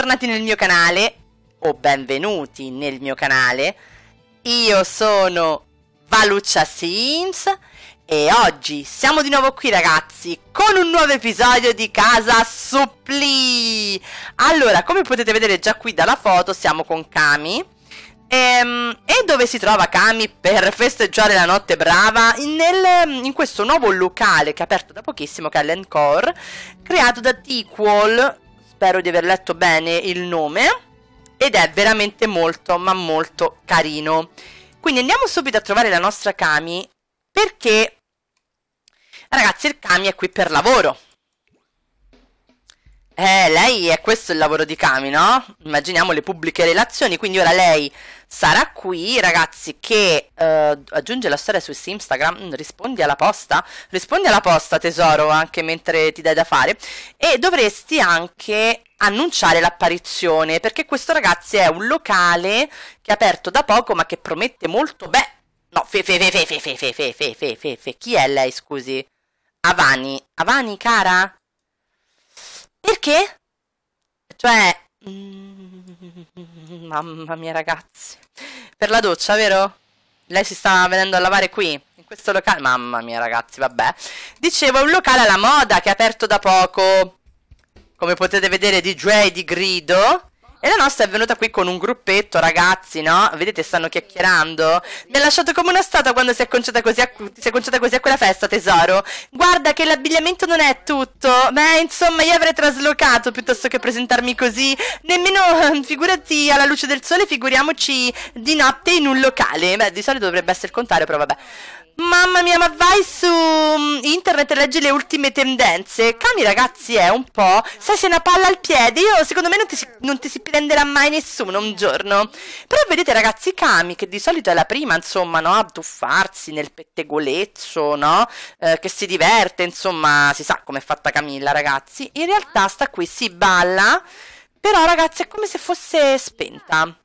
bentornati nel mio canale, o benvenuti nel mio canale. Io sono Valuccia Sims e oggi siamo di nuovo qui ragazzi con un nuovo episodio di Casa Suppli. Allora, come potete vedere già qui dalla foto siamo con Kami. Ehm, e dove si trova Kami per festeggiare la notte brava? Nel, in questo nuovo locale che ha aperto da pochissimo, che è l'Encore, creato da T-Qual spero di aver letto bene il nome, ed è veramente molto, ma molto carino. Quindi andiamo subito a trovare la nostra Kami, perché, ragazzi, il Kami è qui per lavoro. Eh, lei è questo il lavoro di Kami, no? Immaginiamo le pubbliche relazioni, quindi ora lei sarà qui, ragazzi, che eh, aggiunge la storia su Instagram, rispondi alla posta, rispondi alla posta tesoro, anche mentre ti dai da fare, e dovresti anche annunciare l'apparizione, perché questo ragazzi è un locale che è aperto da poco, ma che promette molto, beh, no, fe fe fe fe fe fe fe fe fe fe fe, chi è lei, scusi? Avani, Avani cara? Perché? Cioè... Mm, mamma mia ragazzi. Per la doccia, vero? Lei si sta venendo a lavare qui, in questo locale. Mamma mia ragazzi, vabbè. Dicevo, è un locale alla moda che è aperto da poco. Come potete vedere, DJ di Grido. E la nostra è venuta qui con un gruppetto, ragazzi, no? Vedete, stanno chiacchierando. Mi ha lasciato come una statua quando si è conciata così a, si è acconciata così a quella festa, tesoro. Guarda che l'abbigliamento non è tutto. Beh, insomma, io avrei traslocato piuttosto che presentarmi così. Nemmeno, figurati, alla luce del sole, figuriamoci di notte in un locale. Beh, di solito dovrebbe essere il contrario, però vabbè. Mamma mia, ma vai su mm, internet e leggi le ultime tendenze. Cami ragazzi, è eh, un po'. Sai se è una palla al piede, io secondo me non ti, si, non ti si prenderà mai nessuno un giorno. Però vedete ragazzi, Cami, che di solito è la prima, insomma, no? A tuffarsi nel pettegolezzo, no? Eh, che si diverte, insomma, si sa com'è fatta Camilla, ragazzi. In realtà sta qui, si balla, però ragazzi è come se fosse spenta.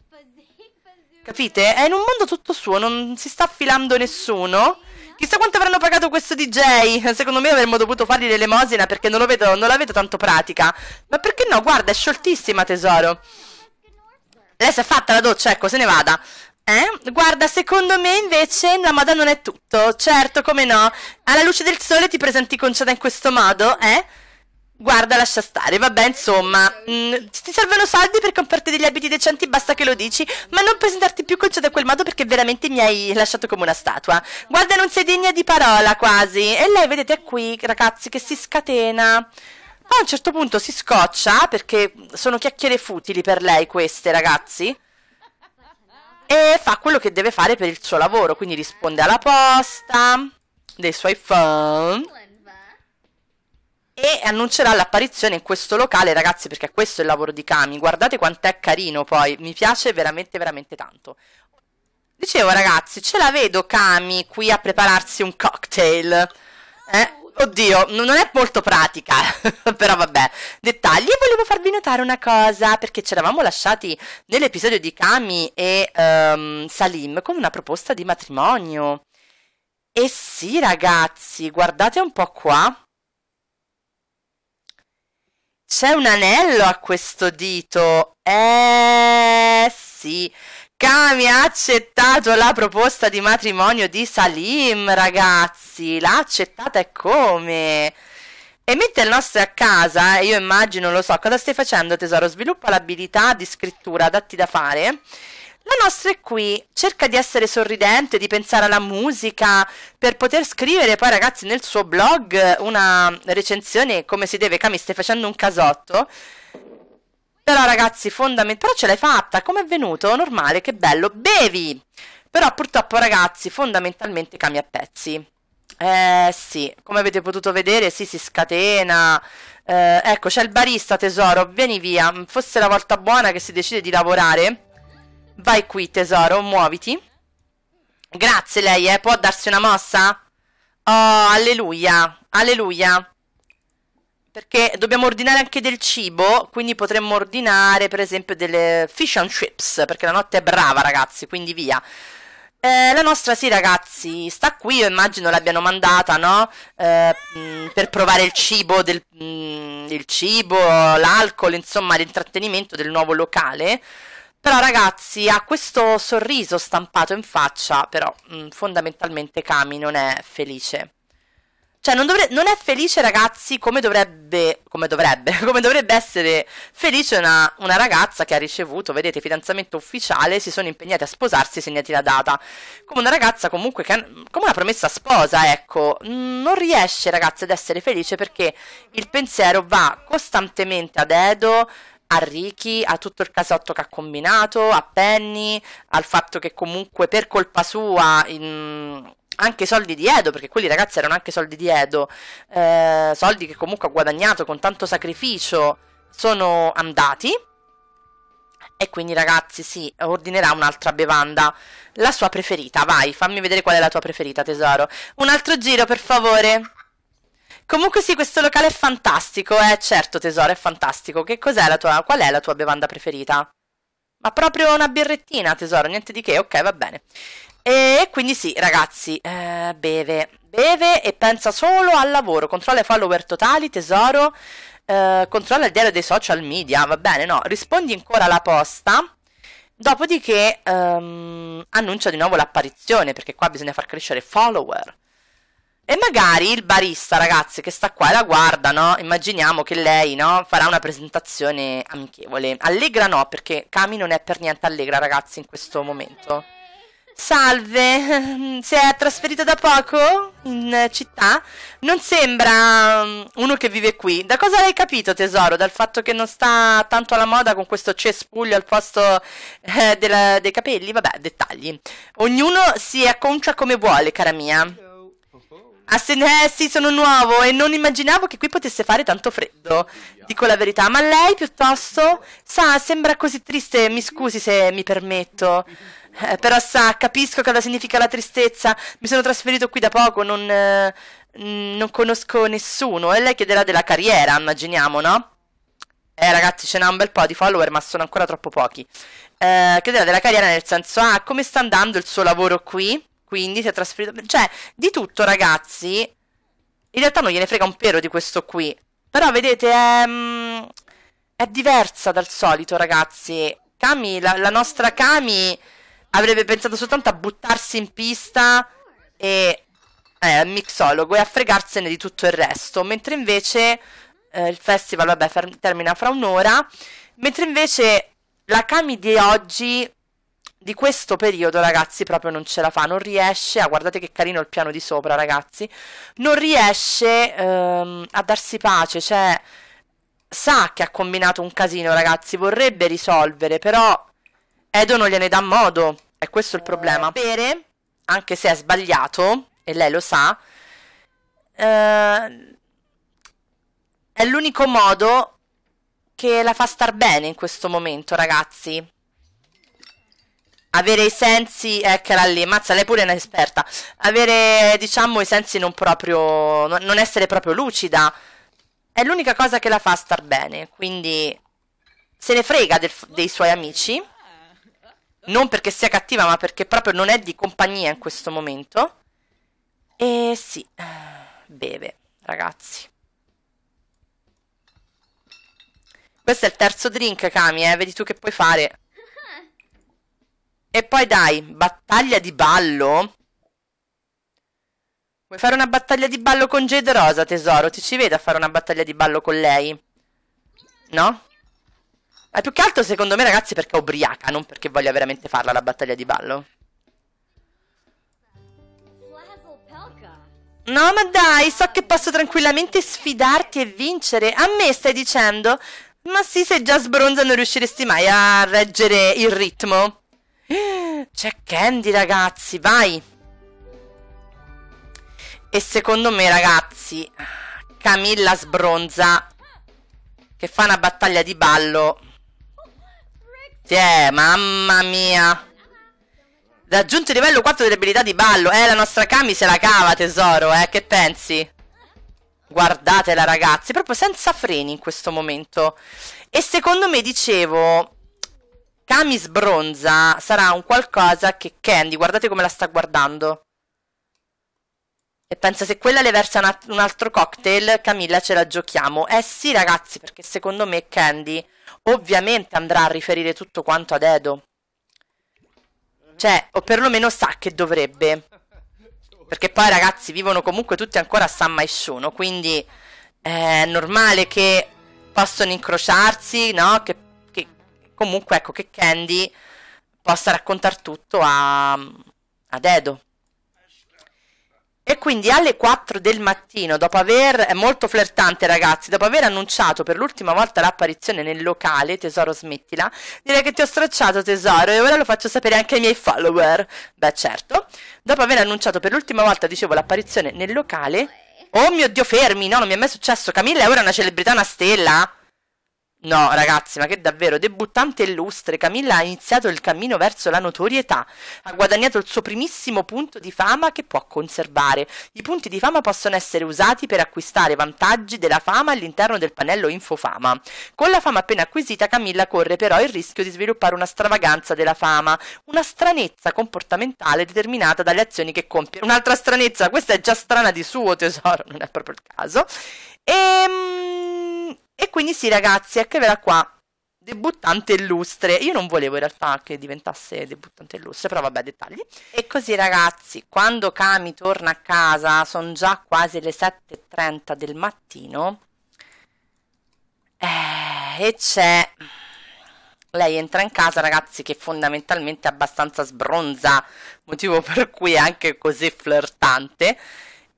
Capite? È in un mondo tutto suo, non si sta affilando nessuno. Chissà quanto avranno pagato questo DJ. Secondo me avremmo dovuto fargli l'elemosina perché non, vedo, non la vedo tanto pratica. Ma perché no? Guarda, è scioltissima, tesoro. Lei si è fatta la doccia, ecco, se ne vada. Eh? Guarda, secondo me invece la moda non è tutto. Certo, come no? Alla luce del sole ti presenti conciata in questo modo, eh? Guarda, lascia stare, vabbè, insomma. Mm, ti servono soldi per comprarti degli abiti decenti, basta che lo dici, ma non presentarti più col ciò da quel modo perché veramente mi hai lasciato come una statua. Guarda, non sei degna di parola quasi. E lei, vedete, è qui, ragazzi, che si scatena. A un certo punto si scoccia perché sono chiacchiere futili per lei queste, ragazzi. E fa quello che deve fare per il suo lavoro, quindi risponde alla posta dei suoi phone e annuncerà l'apparizione in questo locale, ragazzi, perché questo è il lavoro di Kami. Guardate quant'è carino poi, mi piace veramente veramente tanto. Dicevo ragazzi, ce la vedo Kami qui a prepararsi un cocktail. Eh? Oddio, non è molto pratica, però vabbè, dettagli. E volevo farvi notare una cosa, perché ci eravamo lasciati nell'episodio di Kami e um, Salim con una proposta di matrimonio. E eh sì ragazzi, guardate un po' qua. C'è un anello a questo dito. Eh sì. Kami ha accettato la proposta di matrimonio di Salim, ragazzi. L'ha accettata e come? E mentre il nostro è a casa, io immagino, lo so, cosa stai facendo tesoro? Sviluppa l'abilità di scrittura, datti da fare. La nostra è qui, cerca di essere sorridente, di pensare alla musica, per poter scrivere poi ragazzi nel suo blog una recensione come si deve, Cami stai facendo un casotto. Però ragazzi, fondamentalmente, però ce l'hai fatta, come è venuto? Normale, che bello, bevi! Però purtroppo ragazzi, fondamentalmente cambia pezzi. Eh sì, come avete potuto vedere, sì, si scatena. Eh, ecco, c'è il barista tesoro, vieni via. Fosse la volta buona che si decide di lavorare Vai qui, tesoro, muoviti. Grazie lei, eh. Può darsi una mossa? Oh, alleluia. Alleluia. Perché dobbiamo ordinare anche del cibo, quindi potremmo ordinare per esempio delle fish and chips, perché la notte è brava ragazzi, quindi via. Eh, la nostra sì ragazzi, sta qui, io immagino l'abbiano mandata, no? Eh, mh, mm, per provare il cibo, del, mh, mm, il cibo l'alcol, insomma l'intrattenimento del nuovo locale. Però ragazzi ha questo sorriso stampato in faccia, però mh, mm, fondamentalmente Kami non è felice. Cioè non, dovre- non è felice ragazzi come dovrebbe, come dovrebbe, come dovrebbe essere felice una, una ragazza che ha ricevuto, vedete, fidanzamento ufficiale, si sono impegnati a sposarsi, segnati la data. Come una ragazza comunque, che, come una promessa sposa, ecco, mm, non riesce ragazzi ad essere felice perché il pensiero va costantemente ad Edo, a Ricky, a tutto il casotto che ha combinato, a Penny, al fatto che comunque per colpa sua in, anche soldi di Edo, perché quelli ragazzi erano anche soldi di Edo, eh, soldi che comunque ha guadagnato con tanto sacrificio, sono andati. E quindi ragazzi, sì, ordinerà un'altra bevanda. La sua preferita, vai, fammi vedere qual è la tua preferita, tesoro. Un altro giro, per favore. Comunque sì, questo locale è fantastico, eh certo tesoro, è fantastico. Che cos'è la tua, qual è la tua bevanda preferita? Ma proprio una birrettina tesoro, niente di che, ok va bene. E quindi sì ragazzi, eh, beve, beve e pensa solo al lavoro, controlla i follower totali tesoro, eh, controlla il diario dei social media, va bene no, rispondi ancora alla posta. Dopodiché ehm, annuncia di nuovo l'apparizione, perché qua bisogna far crescere follower. E magari il barista, ragazzi, che sta qua e la guarda, no? Immaginiamo che lei, no? Farà una presentazione amichevole. Allegra no, perché Kami non è per niente allegra, ragazzi, in questo momento. Salve, si è trasferito da poco in città? Non sembra mm, uno che vive qui. Da cosa l'hai capito, tesoro? Dal fatto che non sta tanto alla moda con questo cespuglio al posto eh, della, dei capelli? Vabbè, dettagli. Ognuno si acconcia come vuole, cara mia. Assen, ah, eh sì, sono nuovo e non immaginavo che qui potesse fare tanto freddo. Dico la verità, ma lei piuttosto? Sa, sembra così triste, mi scusi se mi permetto. Eh, però sa, capisco cosa significa la tristezza. Mi sono trasferito qui da poco, non, eh, mm, non conosco nessuno. E lei chiederà della carriera, immaginiamo, no? Eh ragazzi, ce n'ha un bel po' di follower, ma sono ancora troppo pochi. Eh, chiederà della carriera nel senso, ah, come sta andando il suo lavoro qui? quindi si è trasferito... Cioè, di tutto ragazzi, in realtà non gliene frega un pelo di questo qui. Però vedete, è, mm, è diversa dal solito ragazzi. Kami, la, la nostra Kami avrebbe pensato soltanto a buttarsi in pista e eh, mixologo e a fregarsene di tutto il resto, mentre invece eh, il festival vabbè, termina fra un'ora, mentre invece la Kami di oggi di questo periodo, ragazzi, proprio non ce la fa. Non riesce. Ah, guardate che carino il piano di sopra, ragazzi. Non riesce ehm, a darsi pace. Cioè, sa che ha combinato un casino, ragazzi. Vorrebbe risolvere, però Edo non gliene dà modo. è questo il problema. Eh. Bere, anche se è sbagliato, e lei lo sa, ehm, è l'unico modo che la fa star bene in questo momento, ragazzi avere i sensi, eccola eh, lì, mazza, lei pure è un'esperta, avere, diciamo, i sensi non proprio, non essere proprio lucida, è l'unica cosa che la fa star bene, quindi se ne frega del, dei suoi amici, non perché sia cattiva, ma perché proprio non è di compagnia in questo momento, e sì, beve, ragazzi. Questo è il terzo drink, Kami, eh, vedi tu che puoi fare. E poi dai, battaglia di ballo? Vuoi fare una battaglia di ballo con Jade Rosa, tesoro? Ti ci vedo a fare una battaglia di ballo con lei? No? Ma più che altro, secondo me, ragazzi, perché è ubriaca, non perché voglia veramente farla la battaglia di ballo. No, ma dai, so che posso tranquillamente sfidarti e vincere. A me stai dicendo? Ma sì, se già sbronza non riusciresti mai a reggere il ritmo. C'è Candy, ragazzi, vai! E secondo me, ragazzi, Camilla sbronza che fa una battaglia di ballo. Sì, yeah, mamma mia. Raggiunto il livello 4 delle abilità di ballo. Eh, la nostra Kami se la cava, tesoro, eh. Che pensi? Guardatela, ragazzi. Proprio senza freni in questo momento. E secondo me, dicevo... Kami sbronza sarà un qualcosa che Candy, guardate come la sta guardando. E pensa se quella le versa un altro cocktail, Camilla ce la giochiamo. Eh sì ragazzi, perché secondo me Candy ovviamente andrà a riferire tutto quanto ad Edo. Cioè, o perlomeno sa che dovrebbe. Perché poi ragazzi vivono comunque tutti ancora a San Maishuno, quindi eh, è normale che possono incrociarsi, no? Che comunque ecco che Candy possa raccontare tutto a, a Dedo. E quindi alle 4 del mattino, dopo aver, è molto flirtante ragazzi, dopo aver annunciato per l'ultima volta l'apparizione nel locale, tesoro smettila, direi che ti ho stracciato tesoro e ora lo faccio sapere anche ai miei follower. Beh certo, dopo aver annunciato per l'ultima volta, dicevo, l'apparizione nel locale... Oh mio Dio, fermi, no, non mi è mai successo, Camilla è ora una celebrità, una stella. No, ragazzi, ma che davvero debuttante illustre, Camilla ha iniziato il cammino verso la notorietà. Ha guadagnato il suo primissimo punto di fama che può conservare. I punti di fama possono essere usati per acquistare vantaggi della fama all'interno del pannello Infofama. Con la fama appena acquisita, Camilla corre però il rischio di sviluppare una stravaganza della fama, una stranezza comportamentale determinata dalle azioni che compie. Un'altra stranezza, questa è già strana di suo tesoro, non è proprio il caso. Ehm e quindi sì ragazzi, eccola qua. Debuttante illustre. Io non volevo in realtà che diventasse debuttante illustre, però vabbè, dettagli. E così ragazzi, quando Kami torna a casa, sono già quasi le 7.30 del mattino. Eh, e c'è... Lei entra in casa, ragazzi, che fondamentalmente è abbastanza sbronza, motivo per cui è anche così flirtante.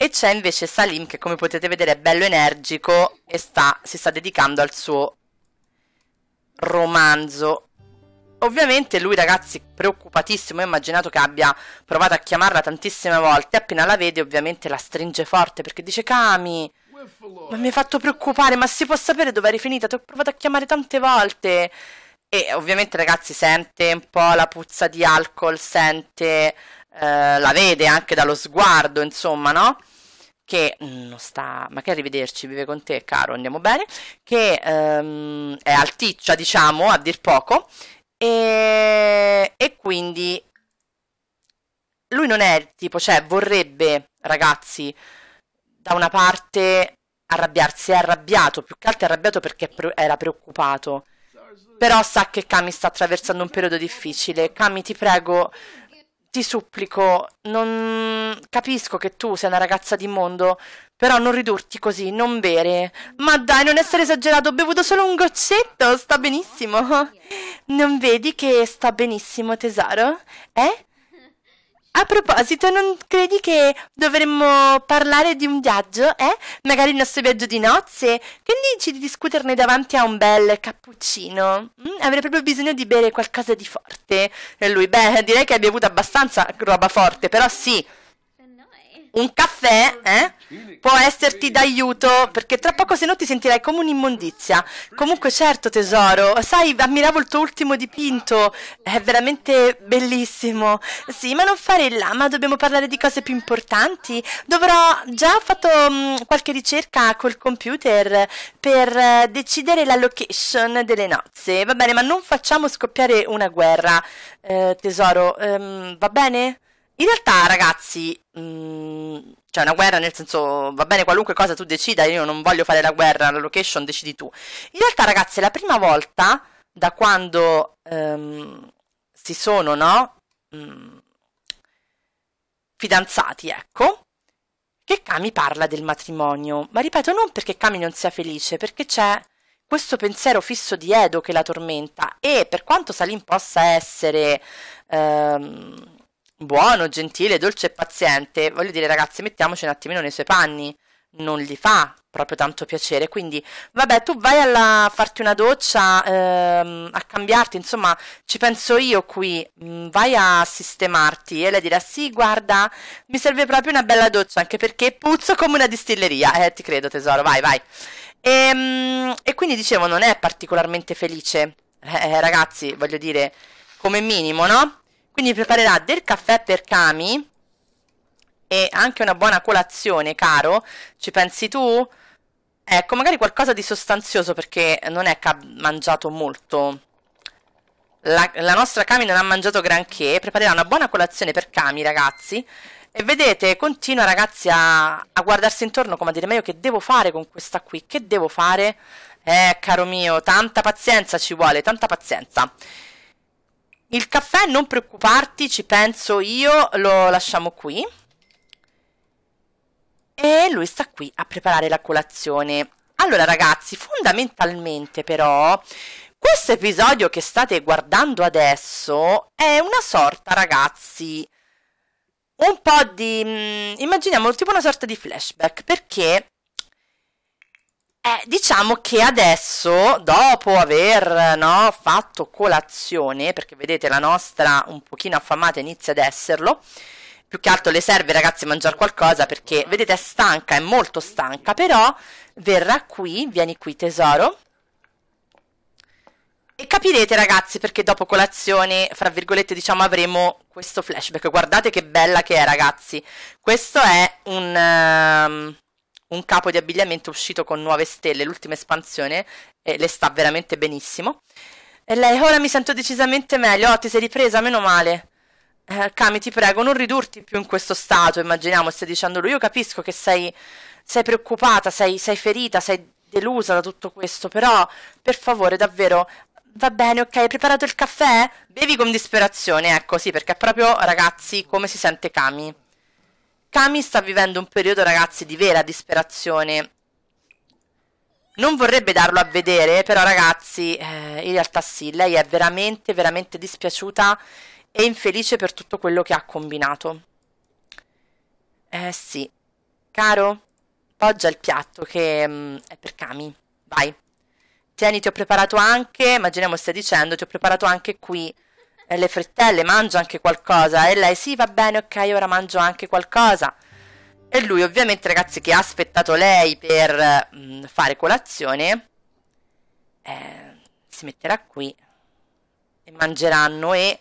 E c'è invece Salim che come potete vedere è bello energico e sta, si sta dedicando al suo romanzo. Ovviamente lui ragazzi preoccupatissimo, ho immaginato che abbia provato a chiamarla tantissime volte, appena la vede ovviamente la stringe forte perché dice Kami, ma mi hai fatto preoccupare, ma si può sapere dove eri finita, ti ho provato a chiamare tante volte. E ovviamente ragazzi sente un po' la puzza di alcol, sente eh, la vede anche dallo sguardo, insomma, no? Che mm, non sta, ma che arrivederci, vive con te, caro, andiamo bene. Che ehm, è alticcia, diciamo, a dir poco, e, e quindi lui non è il tipo, cioè, vorrebbe, ragazzi, da una parte arrabbiarsi, è arrabbiato, più che altro è arrabbiato perché era preoccupato. Però sa che Kami sta attraversando un periodo difficile. Kami, ti prego, ti supplico, non capisco che tu sei una ragazza di mondo, però non ridurti così, non bere. Ma dai, non essere esagerato, ho bevuto solo un goccetto, sta benissimo. Non vedi che sta benissimo, tesoro? Eh? A proposito, non credi che dovremmo parlare di un viaggio, eh? Magari il nostro viaggio di nozze? Che dici di discuterne davanti a un bel cappuccino? Mm, avrei proprio bisogno di bere qualcosa di forte. E lui, beh, direi che abbia bevuto abbastanza roba forte, però sì, un caffè eh, può esserti d'aiuto, perché tra poco se no ti sentirai come un'immondizia. Comunque certo tesoro, sai, ammiravo il tuo ultimo dipinto, è veramente bellissimo. Sì, ma non fare il lama, dobbiamo parlare di cose più importanti. Dovrò, già ho fatto mh, mm, qualche ricerca col computer per uh, decidere la location delle nozze. Va bene, ma non facciamo scoppiare una guerra, eh, tesoro, um, va bene? In realtà, ragazzi, mh, mm, cioè una guerra nel senso, va bene qualunque cosa tu decida, io non voglio fare la guerra, la location decidi tu. In realtà, ragazzi, è la prima volta da quando um, si sono, no? Mh, mm, fidanzati, ecco, che Kami parla del matrimonio. Ma ripeto, non perché Kami non sia felice, perché c'è questo pensiero fisso di Edo che la tormenta e per quanto Salim possa essere... Um, buono, gentile, dolce e paziente, voglio dire ragazzi, mettiamoci un attimino nei suoi panni, non gli fa proprio tanto piacere, quindi vabbè, tu vai alla, a farti una doccia, ehm, a cambiarti, insomma, ci penso io qui, mm, vai a sistemarti e lei dirà "Sì, guarda, mi serve proprio una bella doccia, anche perché puzzo come una distilleria". Eh, ti credo tesoro, vai, vai. E, ehm, e quindi dicevo, non è particolarmente felice. Eh, eh ragazzi, voglio dire, come minimo, no? Quindi preparerà del caffè per Kami e anche una buona colazione, caro. Ci pensi tu? Ecco, magari qualcosa di sostanzioso perché non è che ha mangiato molto. La, la nostra Kami non ha mangiato granché. Preparerà una buona colazione per Kami, ragazzi. E vedete, continua ragazzi a, a, guardarsi intorno come a dire ma io che devo fare con questa qui? Che devo fare? Eh, caro mio, tanta pazienza ci vuole, tanta pazienza. Il caffè, non preoccuparti, ci penso io, lo lasciamo qui. E lui sta qui a preparare la colazione. Allora ragazzi, fondamentalmente però, questo episodio che state guardando adesso è una sorta, ragazzi, un po' di... Mm, immaginiamo tipo una sorta di flashback, perché eh, diciamo che adesso, dopo aver no, fatto colazione, perché vedete la nostra un pochino affamata inizia ad esserlo, più che altro le serve ragazzi mangiare qualcosa perché ah. vedete è stanca, è molto stanca, però verrà qui, vieni qui tesoro, e capirete ragazzi perché dopo colazione, fra virgolette, diciamo avremo questo flashback. Guardate che bella che è ragazzi. Questo è un... Uh, un capo di abbigliamento uscito con nuove stelle, l'ultima espansione, e le sta veramente benissimo. E lei, ora mi sento decisamente meglio, oh, ti sei ripresa, meno male. Eh, Kami, ti prego, non ridurti più in questo stato, immaginiamo, stai dicendo lui, io capisco che sei, sei preoccupata, sei, sei ferita, sei delusa da tutto questo, però, per favore, davvero, Va bene, ok, hai preparato il caffè? Bevi con disperazione, ecco, sì, perché è proprio, ragazzi, come si sente Kami. Kami sta vivendo un periodo, ragazzi, di vera disperazione. Non vorrebbe darlo a vedere, però ragazzi, eh, in realtà sì, lei è veramente, veramente dispiaciuta e infelice per tutto quello che ha combinato. Eh sì. Caro, poggia il piatto che mh, mm, è per Kami. Vai. Tieni, ti ho preparato anche, immaginiamo stai dicendo, ti ho preparato anche qui le frittelle, mangio anche qualcosa. E lei, sì, va bene, ok, ora mangio anche qualcosa. E lui, ovviamente, ragazzi, che ha aspettato lei per mh, mm, fare colazione, eh, si metterà qui e mangeranno e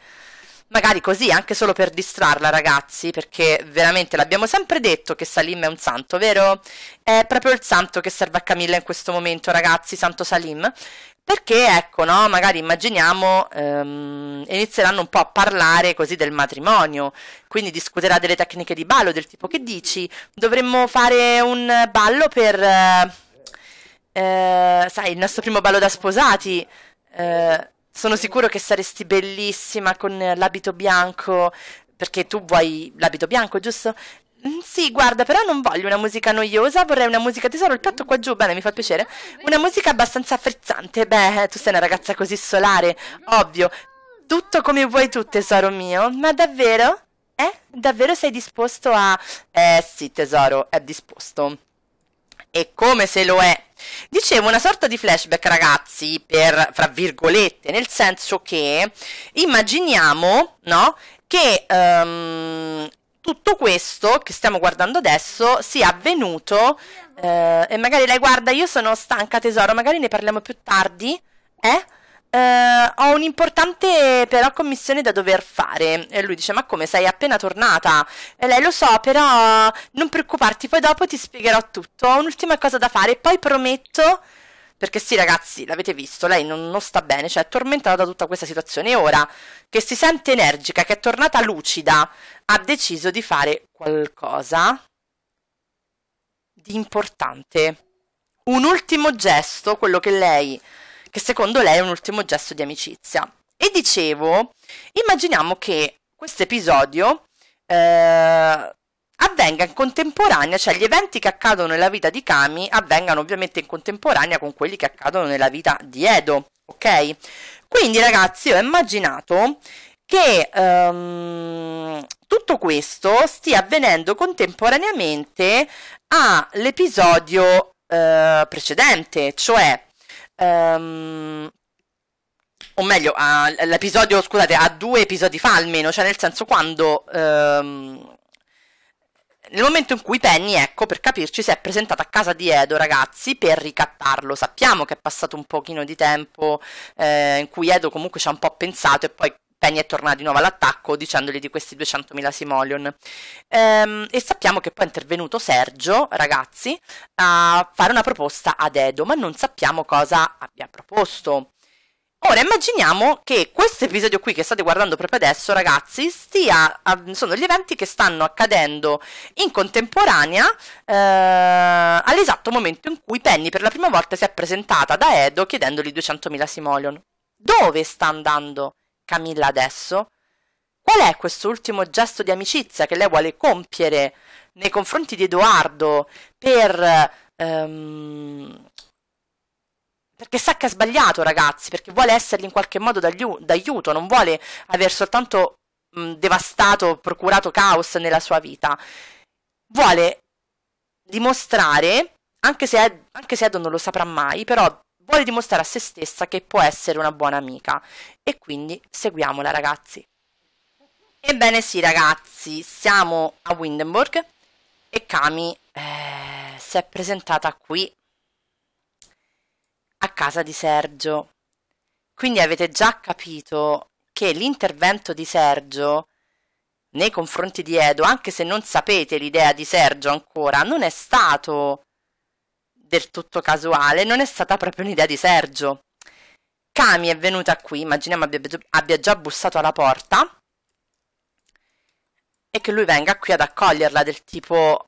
magari così, anche solo per distrarla, ragazzi, perché veramente l'abbiamo sempre detto che Salim è un santo, vero? È proprio il santo che serve a Camilla in questo momento, ragazzi, santo Salim. Perché ecco, no? magari immaginiamo, ehm, inizieranno un po' a parlare così del matrimonio, quindi discuterà delle tecniche di ballo, del tipo che dici, dovremmo fare un ballo per, eh, eh sai, il nostro primo ballo da sposati. Eh, sono sicuro che saresti bellissima con l'abito bianco, perché tu vuoi l'abito bianco, giusto? Mm, sì, guarda, però non voglio una musica noiosa, vorrei una musica tesoro, il piatto qua giù, bene, mi fa piacere. Una musica abbastanza frizzante. Beh, eh, tu sei una ragazza così solare, ovvio. Tutto come vuoi tu, tesoro mio. Ma davvero? Eh? Davvero sei disposto a... Eh sì, tesoro, è disposto. E come se lo è. Dicevo una sorta di flashback, ragazzi, per, fra virgolette, nel senso che immaginiamo, no? Che um, tutto questo che stiamo guardando adesso sia avvenuto eh, e magari lei guarda io sono stanca tesoro magari ne parliamo più tardi eh? Eh, ho un'importante però commissione da dover fare e lui dice ma come sei appena tornata e lei lo so però non preoccuparti poi dopo ti spiegherò tutto ho un'ultima cosa da fare poi prometto perché sì, ragazzi, l'avete visto, lei non, non, sta bene, cioè è tormentata da tutta questa situazione. E ora che si sente energica, che è tornata lucida, ha deciso di fare qualcosa di importante. Un ultimo gesto, quello che lei, che secondo lei è un ultimo gesto di amicizia. E dicevo, immaginiamo che questo episodio eh, avvenga in contemporanea, cioè gli eventi che accadono nella vita di Kami avvengano ovviamente in contemporanea con quelli che accadono nella vita di Edo, ok? Quindi ragazzi, ho immaginato che um, tutto questo stia avvenendo contemporaneamente all'episodio uh, precedente, cioè um, o meglio, all'episodio, scusate, a due episodi fa almeno, cioè nel senso quando um, nel momento in cui Penny, ecco, per capirci, si è presentata a casa di Edo, ragazzi, per ricattarlo. Sappiamo che è passato un pochino di tempo eh, in cui Edo comunque ci ha un po' pensato e poi Penny è tornata di nuovo all'attacco dicendogli di questi 200.000 simoleon. Ehm, e sappiamo che poi è intervenuto Sergio, ragazzi, a fare una proposta ad Edo, ma non sappiamo cosa abbia proposto. Ora immaginiamo che questo episodio qui che state guardando proprio adesso, ragazzi, stia, sono gli eventi che stanno accadendo in contemporanea eh, all'esatto momento in cui Penny per la prima volta si è presentata da Edo chiedendogli 200.000 simoleon. Dove sta andando Camilla adesso? Qual è questo ultimo gesto di amicizia che lei vuole compiere nei confronti di Edoardo per... Ehm, perché sa che ha sbagliato, ragazzi, perché vuole essergli in qualche modo d'aiuto, non vuole aver soltanto mh, devastato, procurato caos nella sua vita. Vuole dimostrare, anche se, Ed, anche se Ed non lo saprà mai, però vuole dimostrare a se stessa che può essere una buona amica. E quindi seguiamola, ragazzi. Ebbene sì, ragazzi, siamo a Windenburg e Kami eh, si è presentata qui a casa di Sergio. Quindi avete già capito che l'intervento di Sergio nei confronti di Edo, anche se non sapete l'idea di Sergio ancora, non è stato del tutto casuale, non è stata proprio un'idea di Sergio. Kami è venuta qui, immaginiamo abbia già bussato alla porta e che lui venga qui ad accoglierla del tipo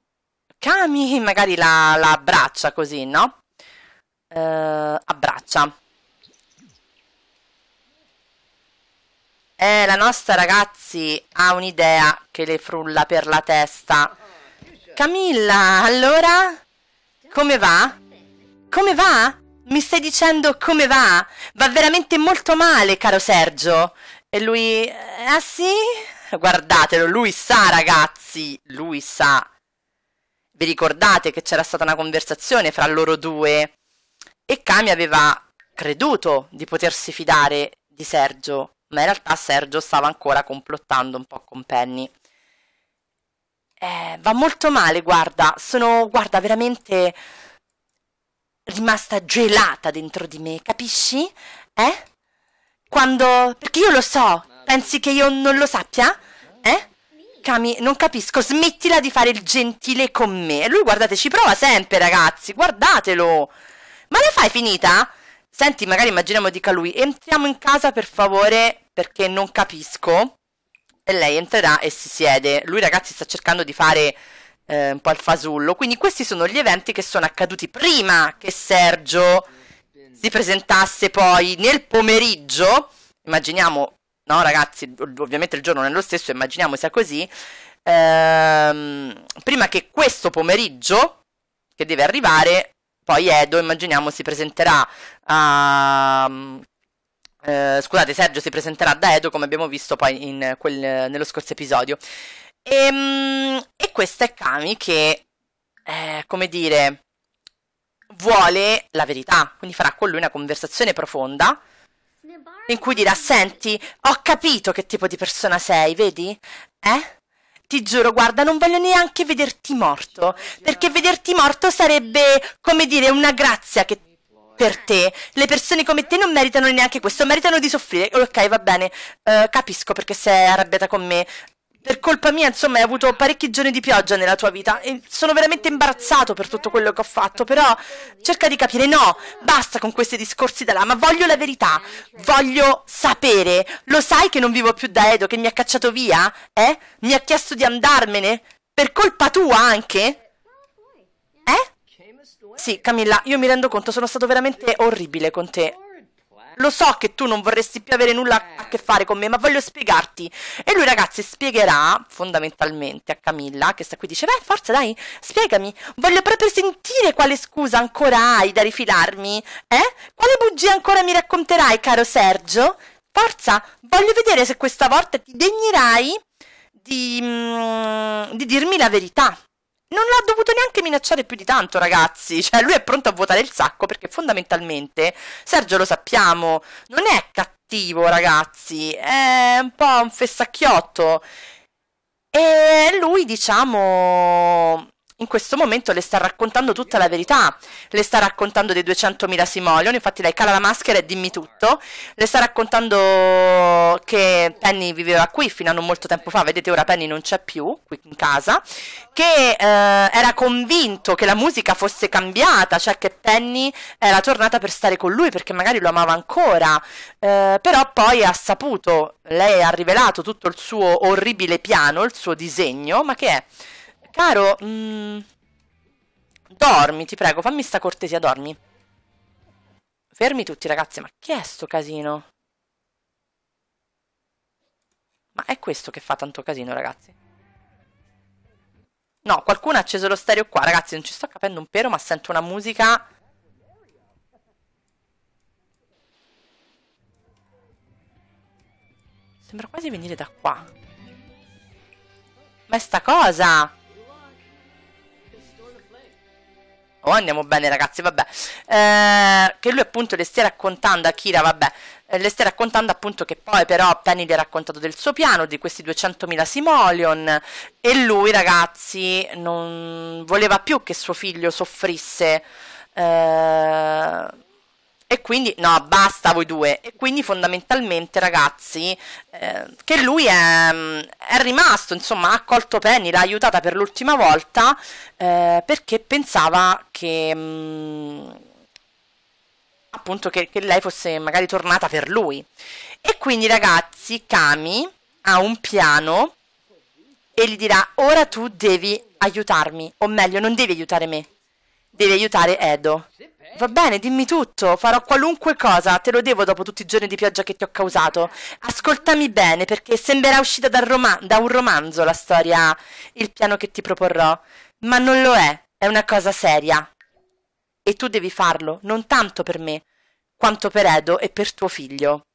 Kami magari la, la abbraccia così, no? eh, abbraccia. Eh, la nostra ragazzi ha un'idea che le frulla per la testa. Camilla, allora? Come va? Come va? Mi stai dicendo come va? Va veramente molto male, caro Sergio. E lui... Eh, ah sì? Guardatelo, lui sa, ragazzi. Lui sa. Vi ricordate che c'era stata una conversazione fra loro due? E Kami aveva creduto di potersi fidare di Sergio, ma in realtà Sergio stava ancora complottando un po' con Penny. Eh, va molto male, guarda, sono, guarda, veramente rimasta gelata dentro di me, capisci? Eh? Quando... Perché io lo so, pensi che io non lo sappia? Eh? Cami, non capisco, smettila di fare il gentile con me. E lui, guardate, ci prova sempre, ragazzi, guardatelo. Ma la fai finita? Senti, magari immaginiamo dica lui, entriamo in casa per favore perché non capisco. E lei entrerà e si siede. Lui ragazzi sta cercando di fare eh, un po' il fasullo. Quindi questi sono gli eventi che sono accaduti prima che Sergio si presentasse poi nel pomeriggio. Immaginiamo, no ragazzi, ovviamente il giorno non è lo stesso, immaginiamo sia così. Ehm, prima che questo pomeriggio che deve arrivare poi Edo, immaginiamo, si presenterà a... Mm, eh, scusate, Sergio si presenterà da Edo come abbiamo visto poi in quel, nello scorso episodio. E, ehm, e, questa è Kami che, eh, come dire, vuole la verità, quindi farà con lui una conversazione profonda in cui dirà, senti, ho capito che tipo di persona sei, vedi? Eh? ti giuro, guarda, non voglio neanche vederti morto, perché vederti morto sarebbe, come dire, una grazia che per te. Le persone come te non meritano neanche questo, meritano di soffrire. Ok, va bene, uh, capisco perché sei arrabbiata con me per colpa mia, insomma, hai avuto parecchi giorni di pioggia nella tua vita e sono veramente imbarazzato per tutto quello che ho fatto, però cerca di capire, no, basta con questi discorsi da là, ma voglio la verità, voglio sapere. Lo sai che non vivo più da Edo, che mi ha cacciato via? Eh? Mi ha chiesto di andarmene? Per colpa tua anche? Eh? Sì, Camilla, io mi rendo conto, sono stato veramente orribile con te. Lo so che tu non vorresti più avere nulla eh. a che fare con me, ma voglio spiegarti. E lui, ragazzi, spiegherà fondamentalmente a Camilla, che sta qui dice: Beh, forza, dai, spiegami. Voglio proprio sentire quale scusa ancora hai da rifilarmi. Eh? Quale bugia ancora mi racconterai, caro Sergio? Forza, voglio vedere se questa volta ti degnerai di, mm, di dirmi la verità non l'ha dovuto neanche minacciare più di tanto, ragazzi. Cioè, lui è pronto a votare il sacco perché fondamentalmente, Sergio lo sappiamo, non è cattivo, ragazzi. È un po' un fessacchiotto. E lui, diciamo, in questo momento le sta raccontando tutta la verità, le sta raccontando dei 200.000 simoleon, infatti lei cala la maschera e dimmi tutto, le sta raccontando che Penny viveva qui fino a non molto tempo fa, vedete ora Penny non c'è più qui in casa, che eh, era convinto che la musica fosse cambiata, cioè che Penny era tornata per stare con lui perché magari lo amava ancora, eh, però poi ha saputo, lei ha rivelato tutto il suo orribile piano, il suo disegno, ma che è? Caro, mh, mm, dormi, ti prego, fammi sta cortesia, dormi. Fermi tutti, ragazzi, ma che è sto casino? Ma è questo che fa tanto casino, ragazzi? No, qualcuno ha acceso lo stereo qua, ragazzi, non ci sto capendo un pero, ma sento una musica... Sembra quasi venire da qua. Ma è sta cosa! Oh, andiamo bene ragazzi, vabbè. Eh, che lui appunto le stia raccontando a Kira, vabbè, eh, le stai raccontando appunto che poi però Penny gli ha raccontato del suo piano, di questi 200.000 simoleon e lui ragazzi non voleva più che suo figlio soffrisse eh, e quindi, no, basta voi due. E quindi fondamentalmente, ragazzi, eh, che lui è, mm, è, rimasto, insomma, ha accolto Penny, l'ha aiutata per l'ultima volta eh, perché pensava che... Mh, mm, appunto che, che lei fosse magari tornata per lui. E quindi ragazzi, Kami ha un piano e gli dirà ora tu devi aiutarmi, o meglio non devi aiutare me, devi aiutare Edo. Va bene, dimmi tutto, farò qualunque cosa, te lo devo dopo tutti i giorni di pioggia che ti ho causato. Ascoltami bene, perché sembrerà uscita da un romanzo la storia, il piano che ti proporrò, ma non lo è, è una cosa seria. E tu devi farlo, non tanto per me, quanto per Edo e per tuo figlio.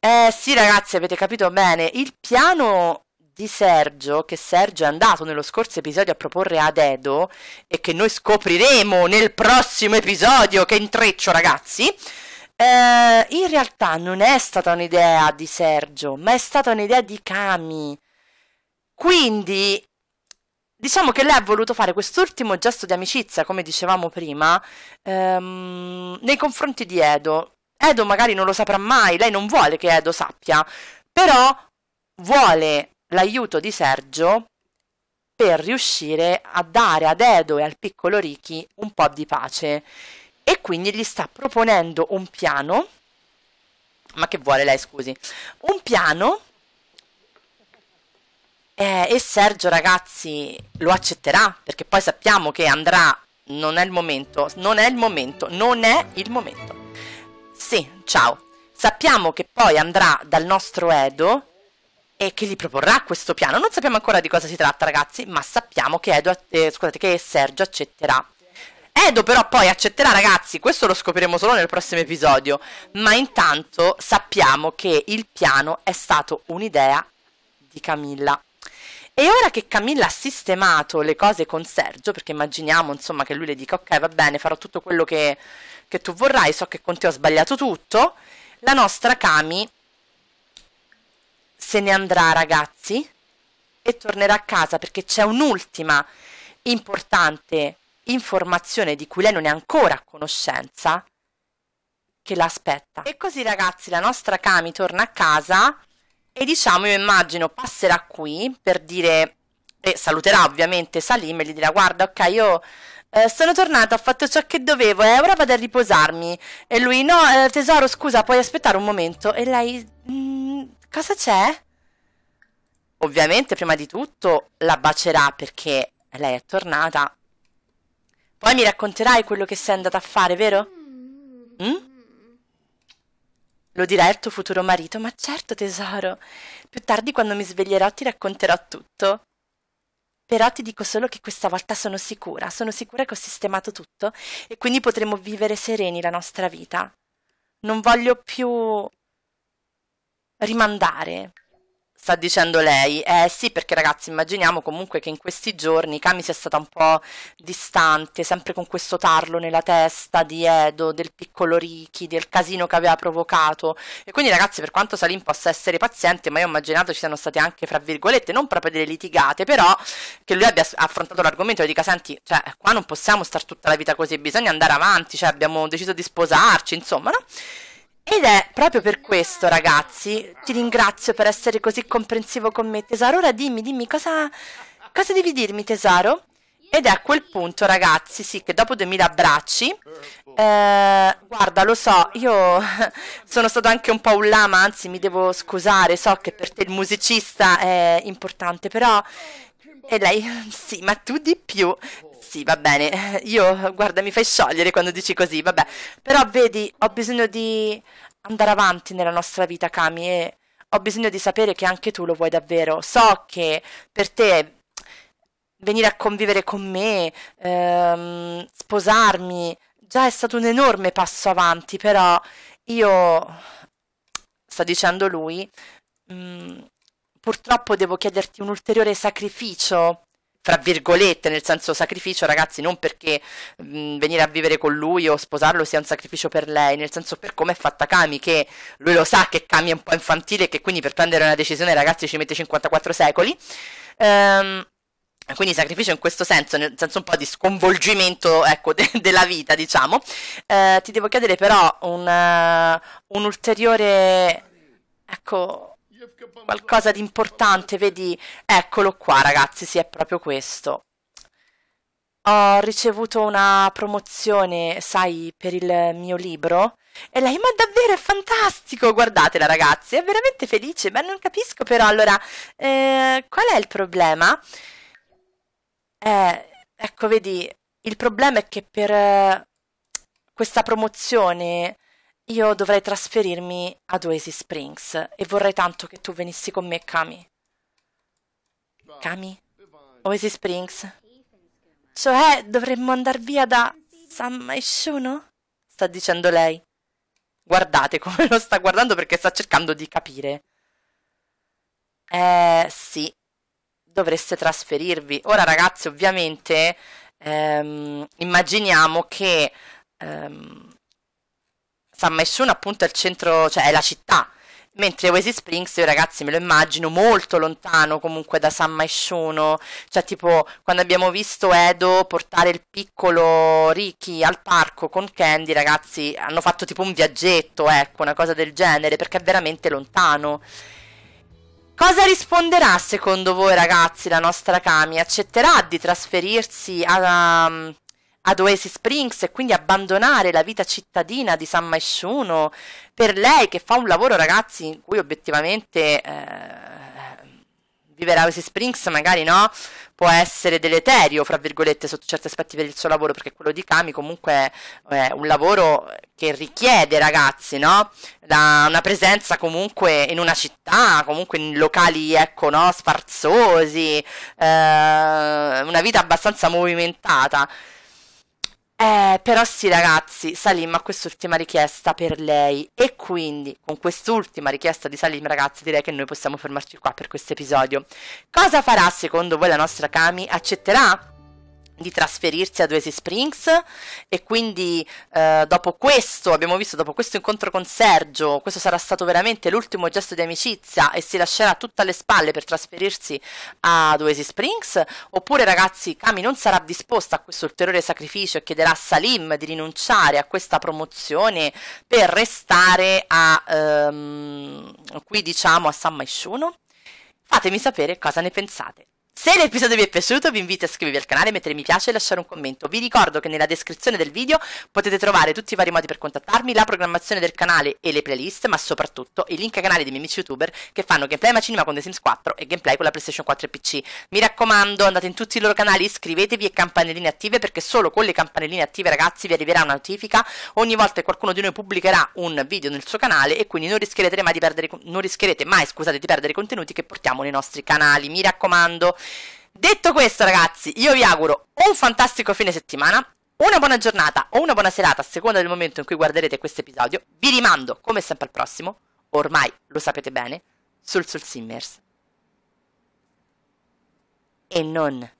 Eh sì ragazzi, avete capito bene, il piano di Sergio, che Sergio è andato nello scorso episodio a proporre ad Edo e che noi scopriremo nel prossimo episodio, che intreccio ragazzi, eh, in realtà non è stata un'idea di Sergio, ma è stata un'idea di Kami. Quindi diciamo che lei ha voluto fare quest'ultimo gesto di amicizia, come dicevamo prima, ehm, nei confronti di Edo. Edo magari non lo saprà mai, lei non vuole che Edo sappia, però vuole l'aiuto di Sergio per riuscire a dare ad Edo e al piccolo Ricky un po' di pace e quindi gli sta proponendo un piano ma che vuole lei scusi un piano eh, e Sergio ragazzi lo accetterà perché poi sappiamo che andrà non è il momento non è il momento non è il momento sì ciao sappiamo che poi andrà dal nostro Edo e che gli proporrà questo piano. Non sappiamo ancora di cosa si tratta, ragazzi, ma sappiamo che, Edo, eh, scusate, che Sergio accetterà. Edo però poi accetterà, ragazzi, questo lo scopriremo solo nel prossimo episodio, ma intanto sappiamo che il piano è stato un'idea di Camilla. E ora che Camilla ha sistemato le cose con Sergio, perché immaginiamo insomma che lui le dica ok va bene farò tutto quello che, che tu vorrai, so che con te ho sbagliato tutto, la nostra Cami se ne andrà ragazzi e tornerà a casa perché c'è un'ultima importante informazione di cui lei non è ancora a conoscenza che l'aspetta. E così ragazzi la nostra Kami torna a casa e diciamo io immagino passerà qui per dire e saluterà ovviamente Salim e gli dirà guarda ok io eh, sono tornata ho fatto ciò che dovevo e eh, ora vado a riposarmi e lui no eh, tesoro scusa puoi aspettare un momento e lei mm, Cosa c'è? Ovviamente, prima di tutto, la bacerà perché lei è tornata. Poi mi racconterai quello che sei andata a fare, vero? Mm? Lo dirai al tuo futuro marito, ma certo tesoro. Più tardi quando mi sveglierò ti racconterò tutto. Però ti dico solo che questa volta sono sicura, sono sicura che ho sistemato tutto e quindi potremo vivere sereni la nostra vita. Non voglio più rimandare. Sta dicendo lei, eh sì, perché ragazzi, immaginiamo comunque che in questi giorni Kami sia stata un po' distante, sempre con questo tarlo nella testa di Edo, del piccolo Ricky, del casino che aveva provocato. E quindi, ragazzi, per quanto Salim possa essere paziente, ma io ho immaginato ci siano state anche, fra virgolette, non proprio delle litigate, però che lui abbia affrontato l'argomento e dica: Senti, cioè, qua non possiamo stare tutta la vita così, bisogna andare avanti, cioè, abbiamo deciso di sposarci, insomma, no? Ed è proprio per questo, ragazzi, ti ringrazio per essere così comprensivo con me, tesoro. Ora dimmi, dimmi, cosa, cosa devi dirmi, tesoro? Ed è a quel punto, ragazzi, sì, che dopo 2000 abbracci, eh, guarda, lo so, io sono stato anche un po' un lama, anzi mi devo scusare, so che per te il musicista è importante, però e lei, sì, ma tu di più. Sì, va bene. Io, guarda, mi fai sciogliere quando dici così, vabbè. Però vedi, ho bisogno di andare avanti nella nostra vita, Kami, e ho bisogno di sapere che anche tu lo vuoi davvero. So che per te venire a convivere con me, ehm, sposarmi, già è stato un enorme passo avanti, però io, sta dicendo lui, mh, mm, purtroppo devo chiederti un ulteriore sacrificio fra virgolette, nel senso sacrificio, ragazzi, non perché mh, mm, venire a vivere con lui o sposarlo sia un sacrificio per lei, nel senso per come è fatta Kami, che lui lo sa che Kami è un po' infantile e che quindi per prendere una decisione, ragazzi, ci mette 54 secoli. Ehm, quindi sacrificio in questo senso, nel senso un po' di sconvolgimento ecco, de- della vita, diciamo. Ehm, ti devo chiedere però un, uh, un ulteriore... Ecco, qualcosa di importante, vedi? Eccolo qua ragazzi, sì è proprio questo. Ho ricevuto una promozione, sai, per il mio libro. E lei, ma davvero è fantastico! Guardatela ragazzi, è veramente felice, ma non capisco però allora eh, qual è il problema? Eh, ecco, vedi, il problema è che per eh, questa promozione io dovrei trasferirmi ad Oasis Springs e vorrei tanto che tu venissi con me, Kami. Kami? Oasis Springs? Cioè, dovremmo andare via da San Maishuno? Sta dicendo lei. Guardate come lo sta guardando perché sta cercando di capire. Eh, sì. Dovreste trasferirvi. Ora, ragazzi, ovviamente, ehm, immaginiamo che... Ehm, San Maishuno appunto è il centro, cioè è la città. Mentre Oasis Springs, io ragazzi me lo immagino molto lontano comunque da San Maishuno, cioè tipo quando abbiamo visto Edo portare il piccolo Ricky al parco con Candy, ragazzi hanno fatto tipo un viaggetto, ecco, una cosa del genere, perché è veramente lontano. Cosa risponderà secondo voi ragazzi la nostra Kami? Accetterà di trasferirsi a, um, ad Oasis Springs e quindi abbandonare la vita cittadina di San Maishuno per lei che fa un lavoro ragazzi in cui obiettivamente eh, vivere a Oasis Springs magari no può essere deleterio fra virgolette sotto certi aspetti per il suo lavoro perché quello di Kami comunque è un lavoro che richiede ragazzi no La, una presenza comunque in una città comunque in locali ecco no sfarzosi eh, una vita abbastanza movimentata eh, però sì ragazzi, Salim ha quest'ultima richiesta per lei e quindi con quest'ultima richiesta di Salim ragazzi direi che noi possiamo fermarci qua per questo episodio. Cosa farà secondo voi la nostra Kami? Accetterà? di trasferirsi a Dwayne Springs e quindi eh, dopo questo, abbiamo visto dopo questo incontro con Sergio, questo sarà stato veramente l'ultimo gesto di amicizia e si lascerà tutte le spalle per trasferirsi a Dwayne Springs, oppure ragazzi Kami non sarà disposta a questo ulteriore sacrificio e chiederà a Salim di rinunciare a questa promozione per restare a, ehm, qui diciamo a San Maishuno. Fatemi sapere cosa ne pensate. Se l'episodio vi è piaciuto vi invito a iscrivervi al canale, mettere mi piace e lasciare un commento. Vi ricordo che nella descrizione del video potete trovare tutti i vari modi per contattarmi, la programmazione del canale e le playlist, ma soprattutto i link ai canali dei miei amici youtuber che fanno gameplay macinema con The Sims 4 e gameplay con la PlayStation 4 e PC. Mi raccomando, andate in tutti i loro canali, iscrivetevi e campanelline attive perché solo con le campanelline attive ragazzi vi arriverà una notifica ogni volta che qualcuno di noi pubblicherà un video nel suo canale e quindi non rischierete mai di perdere, non rischierete mai, scusate, di perdere i contenuti che portiamo nei nostri canali. Mi raccomando. Detto questo, ragazzi, io vi auguro un fantastico fine settimana. Una buona giornata o una buona serata, a seconda del momento in cui guarderete questo episodio. Vi rimando, come sempre, al prossimo. Ormai lo sapete bene, sul Sul Simmers. E non.